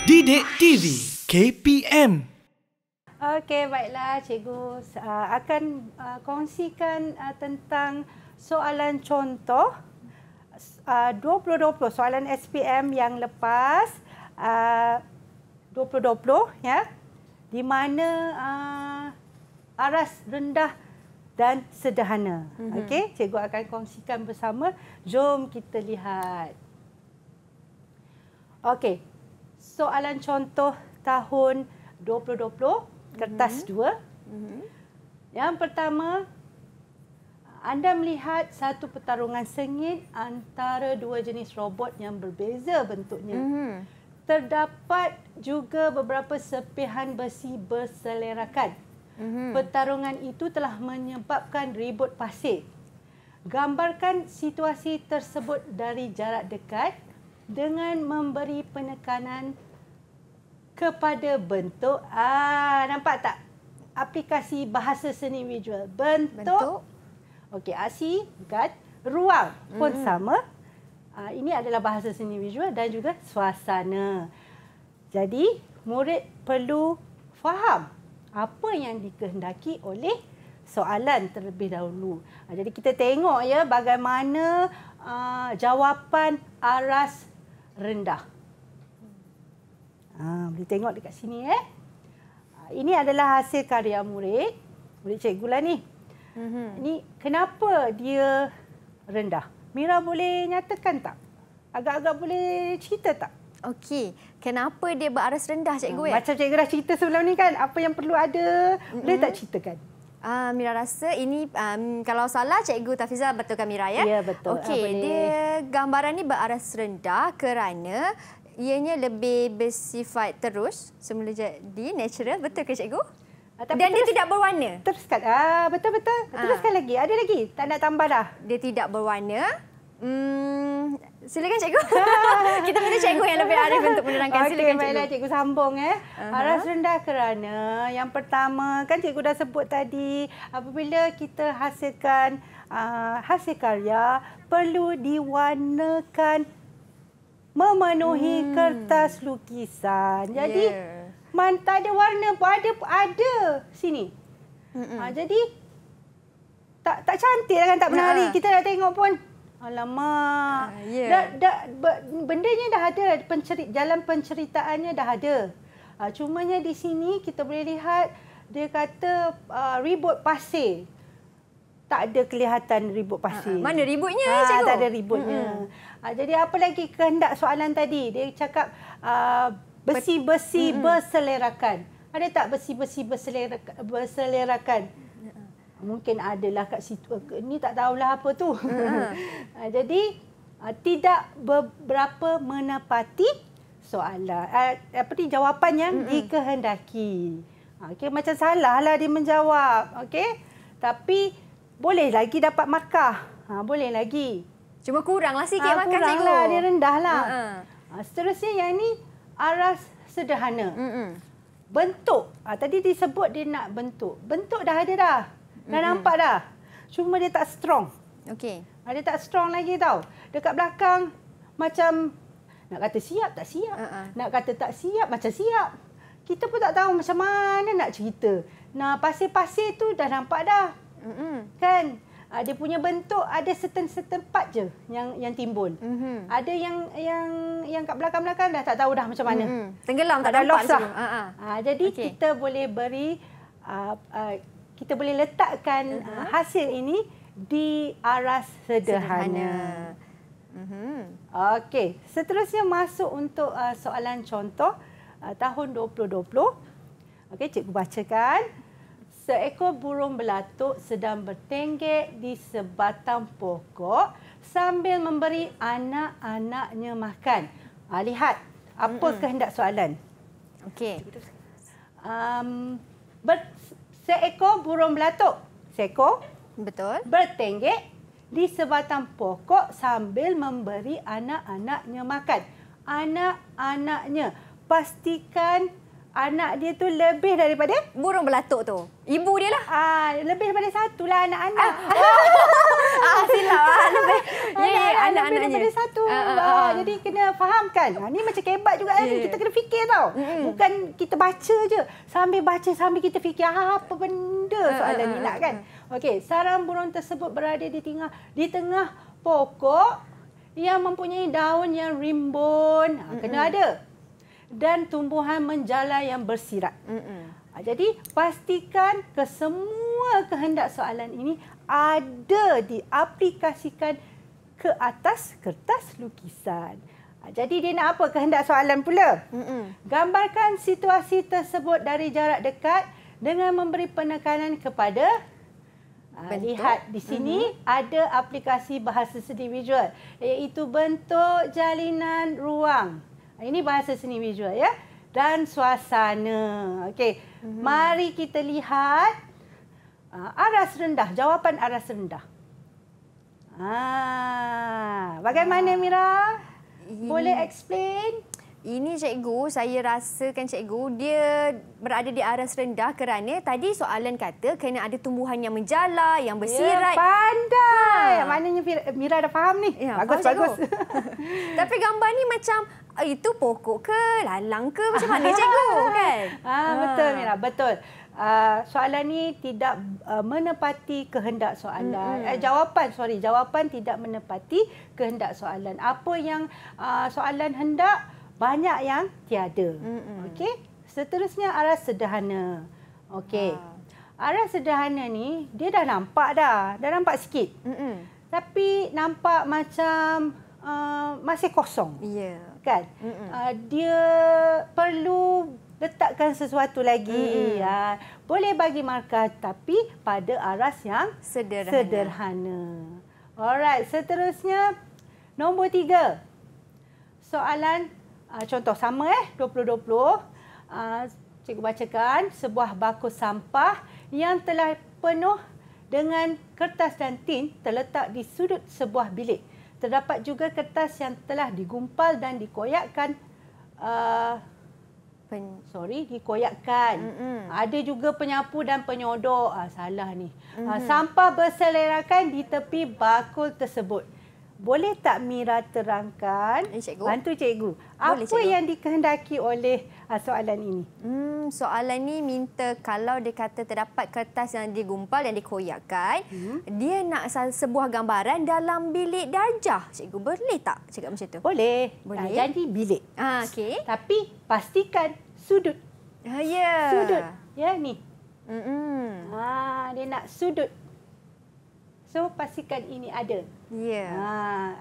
Didik TV KPM Okey, baiklah Cikgu uh, akan uh, kongsikan uh, tentang soalan contoh uh, 2020 soalan SPM yang lepas uh, 2020 ya di mana uh, aras rendah dan sederhana. Mm-hmm. Okey, cikgu akan kongsikan bersama. Jom kita lihat. Okey, soalan contoh tahun 2020 kertas 2. Mm-hmm. Mm-hmm. Yang pertama anda melihat satu pertarungan sengit antara dua jenis robot yang berbeza bentuknya. Mm-hmm. Terdapat juga beberapa sepihan besi berselerakan. Mm-hmm. Pertarungan itu telah menyebabkan ribut pasir. Gambarkan situasi tersebut dari jarak dekat dengan memberi penekanan kepada bentuk ah nampak tak aplikasi bahasa seni visual bentuk, bentuk. okey asi gad, ruang pun sama ah ini adalah bahasa seni visual dan juga suasana jadi murid perlu faham apa yang dikehendaki oleh soalan terlebih dahulu. Ah, jadi kita tengok ya bagaimana uh, jawapan aras rendah. Ha, boleh tengok dekat sini. eh. Ah, ini adalah hasil karya murid. Murid cikgu lah ni. Mm-hmm. kenapa dia rendah? Mira boleh nyatakan tak? Agak-agak boleh cerita tak? Okey. Kenapa dia beraras rendah cikgu? Ah, ha, eh? Macam cikgu dah cerita sebelum ni kan. Apa yang perlu ada, mm-hmm. boleh tak ceritakan? Uh, Mira rasa ini um, kalau salah Cikgu Tafiza betulkan Mira ya. Ya betul. Ah, Okey, dia gambaran ini beraras rendah kerana ianya lebih bersifat terus semula jadi natural betul ke Cikgu? Ah, tapi Dan dia tidak berwarna. Teruskan. Ah, betul betul. Teruskan ah. lagi. Ada lagi? Tak nak tambah dah. Dia tidak berwarna. Hmm, silakan cikgu. Kita minta cikgu yang lebih arif untuk menerangkan. Okay, silakan baiklah cikgu. cikgu sambung eh. uh-huh. rendah kerana yang pertama kan cikgu dah sebut tadi apabila kita hasilkan uh, hasil karya perlu diwarnakan memenuhi hmm. kertas lukisan. Jadi yeah. man tak ada warna pun ada ada sini. Uh, jadi tak tak cantik lah kan tak menarik. Nah. Kita dah tengok pun Alamak. Uh, ah, yeah. dah, dah, bendanya dah ada. Pencerit, jalan penceritaannya dah ada. Uh, cumanya di sini kita boleh lihat dia kata uh, ribut pasir. Tak ada kelihatan ribut pasir. Uh, mana ributnya? Uh, cikgu? Tak ada ributnya. Uh-huh. Uh, jadi apa lagi kehendak soalan tadi? Dia cakap uh, besi-besi uh-huh. berselerakan. Ada tak besi-besi berselerakan? mungkin adalah kat situ ni tak tahulah apa tu. Ha. Jadi ah, tidak berapa menepati soalan ah, apa ni jawapan yang mm -mm. dikehendaki. Okey macam salah lah dia menjawab. Okey. Tapi boleh lagi dapat markah. Ha, boleh lagi. Cuma kuranglah sikit ha, markah cikgu. Kuranglah dia rendahlah. Mm -mm. Ha, seterusnya yang ini aras sederhana. Mm -mm. Bentuk. Ha, tadi disebut dia nak bentuk. Bentuk dah ada dah. Dah mm -hmm. nampak dah. Cuma dia tak strong. Okey. Ah, dia tak strong lagi tau. Dekat belakang macam nak kata siap tak siap. Uh -uh. Nak kata tak siap macam siap. Kita pun tak tahu macam mana nak cerita. Nah, pasir-pasir tu dah nampak dah. Mm -hmm. Kan? Dia punya bentuk ada certain-certain part je yang yang timbul. Mm -hmm. Ada yang yang yang kat belakang-belakang dah tak tahu dah macam mana. Mm -hmm. Tenggelam tak ada tempat tu. Uh -huh. jadi okay. kita boleh beri... Uh, uh, kita boleh letakkan uh-huh. hasil ini di aras sederhana. sederhana. Uh-huh. Okey, seterusnya masuk untuk uh, soalan contoh uh, tahun 2020. Okey, cikgu bacakan. Seekor burung belatuk sedang bertenggek di sebatang pokok sambil memberi anak-anaknya makan. Uh, lihat, apa mhm. kehendak soalan? Okey. Um, seekor burung belatuk. Seekor. Betul. Bertenggek di sebatang pokok sambil memberi anak-anaknya makan. Anak-anaknya pastikan anak dia tu lebih daripada burung belatuk tu. Ibu dia lah. Ah, lebih daripada satu lah anak-anak. Ah, oh. ah silap. Ah, lebih. Ya, yeah, anak-anak lebih daripada satu. Ah, ah, ah, ah. jadi kena fahamkan. Ah, ni macam kebat juga yeah. kan. Hmm. Kita kena fikir tau. mm Bukan kita baca je. Sambil baca, sambil kita fikir ah, apa benda ah, soalan ah, ni nak kan. Ah. Okey, sarang burung tersebut berada di tengah, di tengah pokok yang mempunyai daun yang rimbun. Ah, kena mm-hmm. ada dan tumbuhan menjala yang bersirat. Mm-mm. Ha, jadi pastikan kesemua kehendak soalan ini ada diaplikasikan ke atas kertas lukisan. Ha, jadi dia nak apa kehendak soalan pula? Mm-mm. Gambarkan situasi tersebut dari jarak dekat dengan memberi penekanan kepada ha, bentuk. lihat di sini mm-hmm. ada aplikasi bahasa sendiri visual iaitu bentuk jalinan ruang. Ini bahasa seni visual ya. Dan suasana. Okey. Hmm. Mari kita lihat ah, aras rendah, jawapan aras rendah. Ah, bagaimana ah. Mira? Boleh explain? Ini cikgu, saya rasakan cikgu dia berada di aras rendah kerana tadi soalan kata kena ada tumbuhan yang menjala, yang ya, bersirat. Ya, pandai. Ha, Eh, Mira dah faham ni. Ya, bagus faham bagus. Tapi gambar ni macam oh, itu pokok ke, lalang ke macam mana cikgu kan? Ah, ah betul Mira, betul. Uh, soalan ni tidak uh, menepati kehendak soalan. Mm -hmm. eh, jawapan, sorry, jawapan tidak menepati kehendak soalan. Apa yang uh, soalan hendak banyak yang tiada. Mm -hmm. Okey. Seterusnya arah sederhana. Okey. Uh. Aras sederhana ni dia dah nampak dah, dah nampak sikit. Mm -hmm tapi nampak macam uh, masih kosong. Ya. Yeah. Kan? Uh, dia perlu letakkan sesuatu lagi. Mm. Uh, boleh bagi markah tapi pada aras yang sederhana. sederhana. Alright, seterusnya nombor tiga. Soalan uh, contoh sama eh 2020. Uh, ah, cikgu bacakan sebuah bakul sampah yang telah penuh dengan kertas dan tin terletak di sudut sebuah bilik. Terdapat juga kertas yang telah digumpal dan dikoyakkan uh, sorry dikoyakkan. Mm-mm. Ada juga penyapu dan penyodok. Ah salah ni. Ah, mm-hmm. Ah, sampah berselerakan di tepi bakul tersebut. Boleh tak Mira terangkan? Eh, cikgu. Bantu cikgu. Boleh, apa cikgu. yang dikehendaki oleh ah, soalan ini? Hmm, soalan ini minta kalau dia kata terdapat kertas yang digumpal dan dikoyakkan, hmm. dia nak sebuah gambaran dalam bilik darjah. Cikgu boleh tak cakap macam tu? Boleh. Boleh. Ha, jadi bilik. Ha, ah, okay. Tapi pastikan sudut. Ha, Yeah. Ya. Sudut. Ya, ni. Mm -mm. Ha, dia nak sudut. So pastikan ini ada. Ya. Yeah. Ha,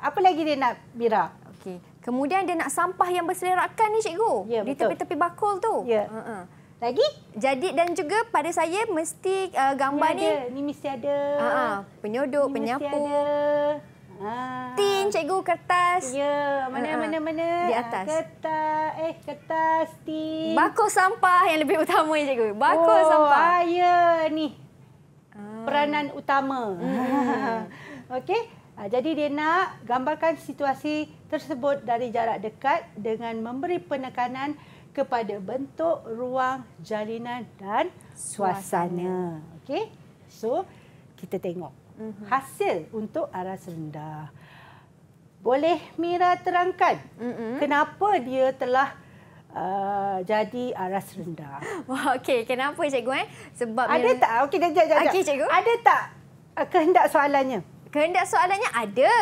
apa lagi dia nak bira? Okey. Kemudian dia nak sampah yang berserakan ni cikgu. Yeah, di tepi-tepi bakul tu. Ya. Yeah. Uh -uh. Lagi? Jadi dan juga pada saya mesti uh, gambar ni. Ada. Ni mesti ada. Uh -huh. Penyodok, ni penyapu. Mesti ada. Ah. Tin cikgu, kertas. Ya, mana-mana. Uh mana? Di atas. Kertas, eh kertas, tin. Bakul sampah yang lebih utama ya cikgu. Bakul oh, sampah. Oh, ya ni peranan utama. Hmm. Okey. Ah, jadi dia nak gambarkan situasi tersebut dari jarak dekat dengan memberi penekanan kepada bentuk ruang jalinan dan suasana. Okey. So kita tengok mm-hmm. hasil untuk arah rendah. Boleh Mira terangkan mm-hmm. kenapa dia telah Ah, jadi aras rendah. Wah, okey. Kenapa cikgu eh? Sebab Ada yang... tak? Okey, jap, jap, jap. Okey, cikgu. Ada tak uh, kehendak soalannya? Kehendak soalannya ada.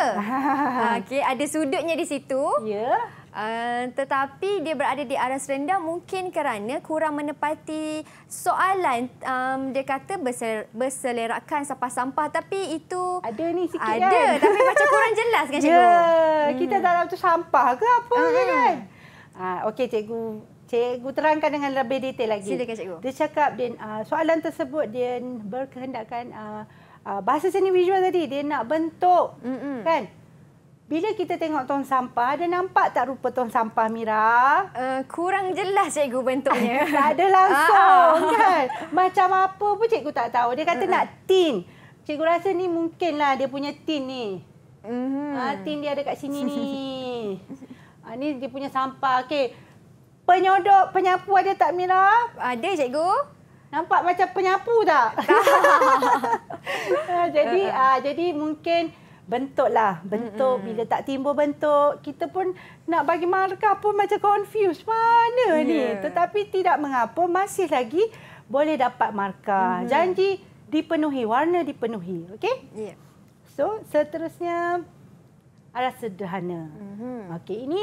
Ah, okey, ada sudutnya di situ. Ya. Yeah. Uh, tetapi dia berada di aras rendah mungkin kerana kurang menepati soalan um, dia kata berser, berselerakkan sampah-sampah tapi itu ada ni sikit ada, kan ada tapi macam kurang jelas kan ya, cikgu ya yeah, kita hmm. dalam tu sampah ke apa uh -huh. kan Ah, okey, cikgu. Cikgu terangkan dengan lebih detail lagi. Silakan, cikgu. Dia cakap dia, uh, soalan tersebut dia berkehendakkan uh, uh, bahasa seni visual tadi. Dia nak bentuk, mm -mm. kan? Bila kita tengok tong sampah, ada nampak tak rupa tong sampah, Mira? Uh, kurang jelas cikgu bentuknya. tak ada langsung, ah. kan? Macam apa pun cikgu tak tahu. Dia kata uh -uh. nak tin. Cikgu rasa ni mungkinlah dia punya tin ni. Mm -hmm. ha, tin dia ada kat sini ni. Ha, ni dia punya sampah. Okey. Penyodok penyapu ada tak Mira? Ada cikgu. Nampak macam penyapu tak? Tak. Ah, jadi uh, jadi mungkin bentuklah. Bentuk mm-mm. bila tak timbul bentuk, kita pun nak bagi markah pun macam confused. Mana yeah. ni? Tetapi tidak mengapa masih lagi boleh dapat markah. Mm-hmm. Janji dipenuhi, warna dipenuhi. Okey? Ya. Yeah. So, seterusnya adalah sederhana. Mm-hmm. Okey, ini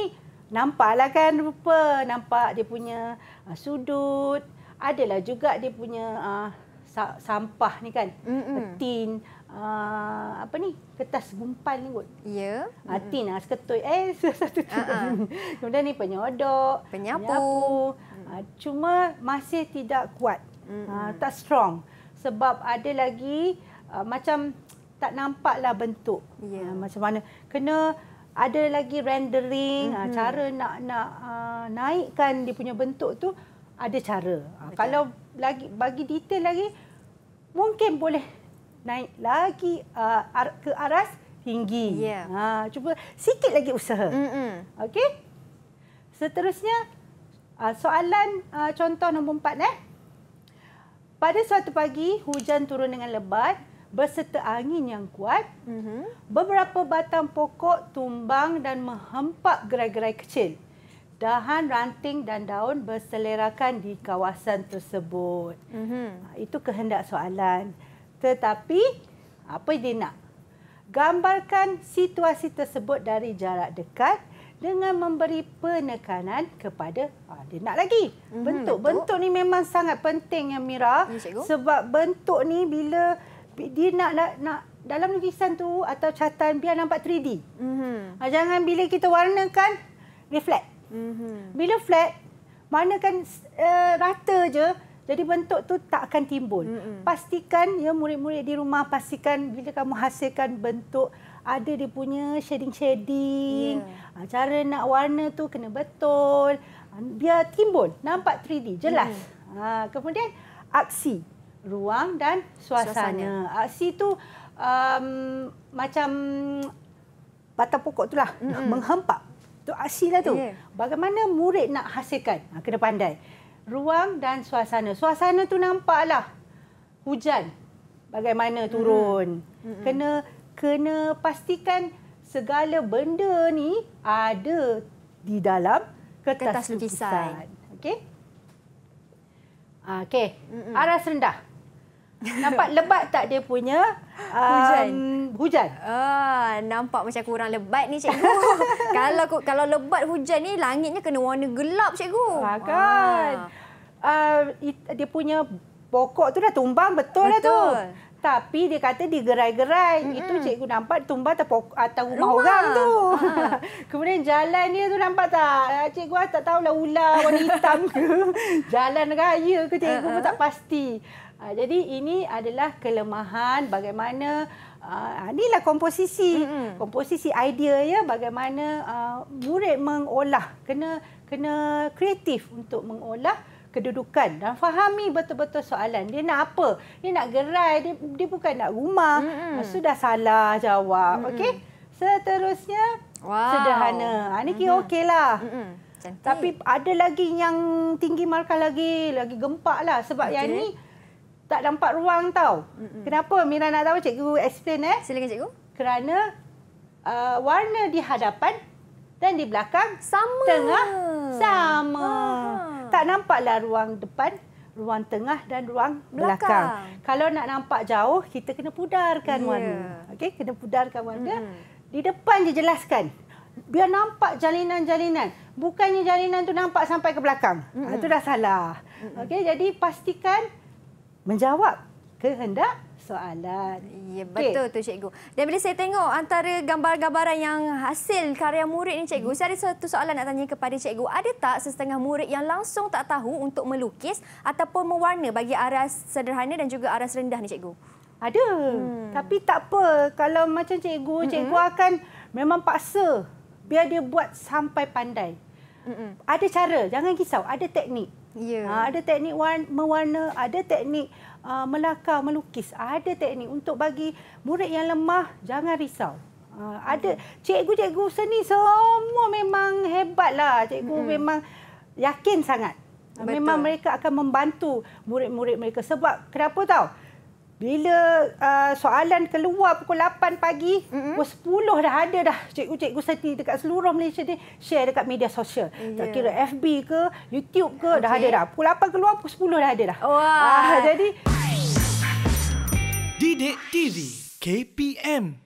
nampaklah kan rupa, nampak dia punya uh, sudut, adalah juga dia punya uh, sa- sampah ni kan, mm-hmm. tin, uh, apa ni, kertas gumpal ni kot. Ya. Yeah. Uh, tin lah, seketul. Eh, satu-satu tin. Uh-huh. Kemudian ni penyodok, penyapu. penyapu. Uh, cuma masih tidak kuat, mm-hmm. uh, tak strong. Sebab ada lagi uh, macam tak nampak lah bentuk yeah. Ya. uh, macam mana kena ada lagi rendering mm-hmm. uh, cara nak nak uh, naikkan dia punya bentuk tu ada cara uh, kalau lagi bagi detail lagi mungkin boleh naik lagi uh, ke aras tinggi yeah. Ya. ha cuba sikit lagi usaha mm-hmm. okey seterusnya uh, soalan uh, contoh nombor empat. eh pada suatu pagi, hujan turun dengan lebat berserta angin yang kuat, mm-hmm. beberapa batang pokok tumbang dan menghempap gerai-gerai kecil. Dahan, ranting dan daun berselerakan di kawasan tersebut. Mm-hmm. Itu kehendak soalan. Tetapi, apa dia nak? Gambarkan situasi tersebut dari jarak dekat dengan memberi penekanan kepada ah, dia nak lagi. Mm-hmm. Bentuk-bentuk ni memang sangat penting yang Mira. Mm, sebab bentuk ni bila dia nak nak, nak dalam lukisan tu atau catatan, biar nampak 3D. Mm -hmm. Jangan bila kita warnakan, dia flat. Mm -hmm. Bila flat, warnakan uh, rata je, jadi bentuk tu tak akan timbul. Mm -hmm. Pastikan ya murid-murid di rumah pastikan bila kamu hasilkan bentuk ada dia punya shading-shading. Yeah. Ya. Cara nak warna tu kena betul. Ah, biar timbul, nampak 3D, jelas. Mm ha, kemudian, Aksi ruang dan suasana. suasana. Aksi ah, tu um, macam batang pokok tu lah mm-hmm. menghempap. Tu aksi lah tu. Yeah. Ya. Bagaimana murid nak hasilkan? Ha, kena pandai. Ruang dan suasana. Suasana tu nampaklah hujan. Bagaimana turun? Mm-hmm. Kena kena pastikan segala benda ni ada di dalam kertas, kertas lukisan. lukisan. Okey. Ah, okey, aras rendah. Nampak lebat tak dia punya um, hujan? Hujan. Ah, nampak macam kurang lebat ni cikgu. kalau kalau lebat hujan ni langitnya kena warna gelap cikgu. Ha ah, kan. Ah. Uh, dia punya pokok tu dah tumbang betul, betul. lah tu. Tapi dia kata digerai-gerai. Mm -hmm. Itu cikgu nampak tumbang atas, atas rumah, rumah orang tu. Ha. Kemudian jalan dia tu nampak tak? Eh, cikgu ah, tak tahulah ular warna hitam ke. jalan raya ke cikgu uh -huh. pun uh-uh. tak pasti. Uh, jadi ini adalah kelemahan bagaimana uh, lah komposisi mm-hmm. komposisi idea ya bagaimana uh, murid mengolah kena kena kreatif untuk mengolah kedudukan dan fahami betul-betul soalan dia nak apa dia nak gerai dia, dia bukan nak rumah mm-hmm. uh, sudah salah jawab mm-hmm. okey seterusnya wow. sederhana ha ni mm-hmm. okeylah mm-hmm. tapi ada lagi yang tinggi markah lagi lagi gempaklah sebab okay. yang ni tak nampak ruang tau. Mm-mm. Kenapa? Mira nak tahu cikgu explain eh? Silakan cikgu. Kerana uh, warna di hadapan dan di belakang sama. Tengah sama. Ha. Tak nampaklah ruang depan, ruang tengah dan ruang belakang. belakang. Kalau nak nampak jauh, kita kena pudarkan yeah. warna. Okey, kena pudarkan warna. Mm-hmm. Di depan je jelaskan. Biar nampak jalinan-jalinan. Bukannya jalinan tu nampak sampai ke belakang. Mm-hmm. Ha, ah, itu dah salah. Mm-hmm. Okey, jadi pastikan menjawab kehendak soalan. Ya betul okay. tu cikgu. Dan bila saya tengok antara gambar-gambaran yang hasil karya murid ni cikgu, hmm. saya ada satu soalan nak tanya kepada cikgu. Ada tak setengah murid yang langsung tak tahu untuk melukis ataupun mewarna bagi aras sederhana dan juga aras rendah ni cikgu? Ada. Hmm. Tapi tak apa kalau macam cikgu, hmm. cikgu akan memang paksa biar dia buat sampai pandai. Hmm. Ada cara, jangan kisau, ada teknik. Yeah. Ya. Ha, ada teknik mewarna, ada teknik uh, melakar, melukis, ada teknik untuk bagi murid yang lemah jangan risau. Uh, ada cikgu-cikgu hmm. seni semua memang hebatlah. Cikgu mm-hmm. memang yakin sangat. Betul. Memang mereka akan membantu murid-murid mereka sebab kenapa tahu? Bila uh, soalan keluar pukul 8 pagi, mm-hmm. pukul 10 dah ada dah cikgu-cikgu Siti dekat seluruh Malaysia ni share dekat media sosial. Yeah. Tak ya. kira FB ke, YouTube ke, okay. dah ada dah. Pukul 8 keluar, pukul 10 dah ada dah. Wah. Uh, jadi... Didik TV KPM